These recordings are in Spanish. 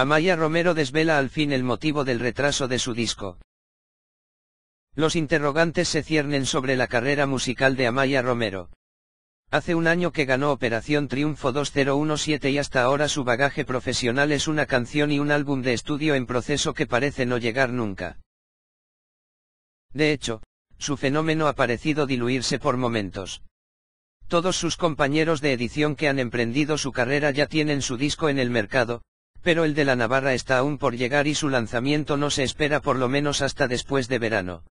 Amaya Romero desvela al fin el motivo del retraso de su disco. Los interrogantes se ciernen sobre la carrera musical de Amaya Romero. Hace un año que ganó Operación Triunfo 2017 y hasta ahora su bagaje profesional es una canción y un álbum de estudio en proceso que parece no llegar nunca. De hecho, su fenómeno ha parecido diluirse por momentos. Todos sus compañeros de edición que han emprendido su carrera ya tienen su disco en el mercado, pero el de la Navarra está aún por llegar y su lanzamiento no se espera por lo menos hasta después de verano.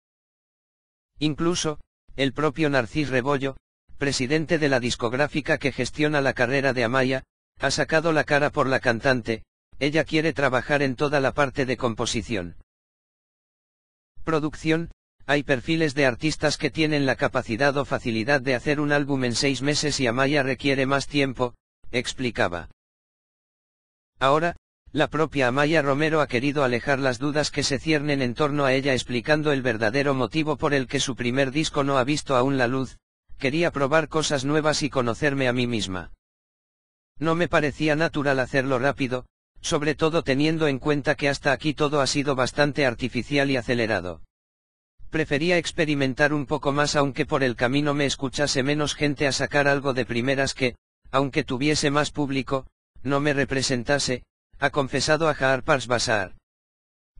Incluso, el propio Narcís Rebollo, presidente de la discográfica que gestiona la carrera de Amaya, ha sacado la cara por la cantante, ella quiere trabajar en toda la parte de composición. Producción, hay perfiles de artistas que tienen la capacidad o facilidad de hacer un álbum en seis meses y Amaya requiere más tiempo, explicaba. Ahora, la propia Amaya Romero ha querido alejar las dudas que se ciernen en torno a ella explicando el verdadero motivo por el que su primer disco no ha visto aún la luz, quería probar cosas nuevas y conocerme a mí misma. No me parecía natural hacerlo rápido, sobre todo teniendo en cuenta que hasta aquí todo ha sido bastante artificial y acelerado. Prefería experimentar un poco más aunque por el camino me escuchase menos gente a sacar algo de primeras que, aunque tuviese más público, no me representase, ha confesado a Jaar Bazaar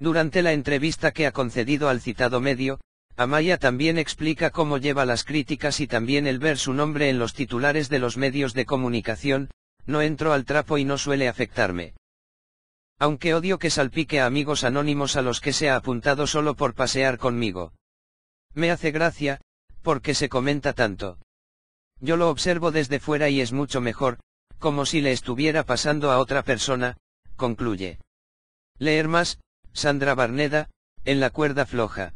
Durante la entrevista que ha concedido al citado medio, Amaya también explica cómo lleva las críticas y también el ver su nombre en los titulares de los medios de comunicación, no entro al trapo y no suele afectarme. Aunque odio que salpique a amigos anónimos a los que se ha apuntado solo por pasear conmigo. Me hace gracia, porque se comenta tanto. Yo lo observo desde fuera y es mucho mejor, como si le estuviera pasando a otra persona, concluye. Leer más, Sandra Barneda, en la cuerda floja.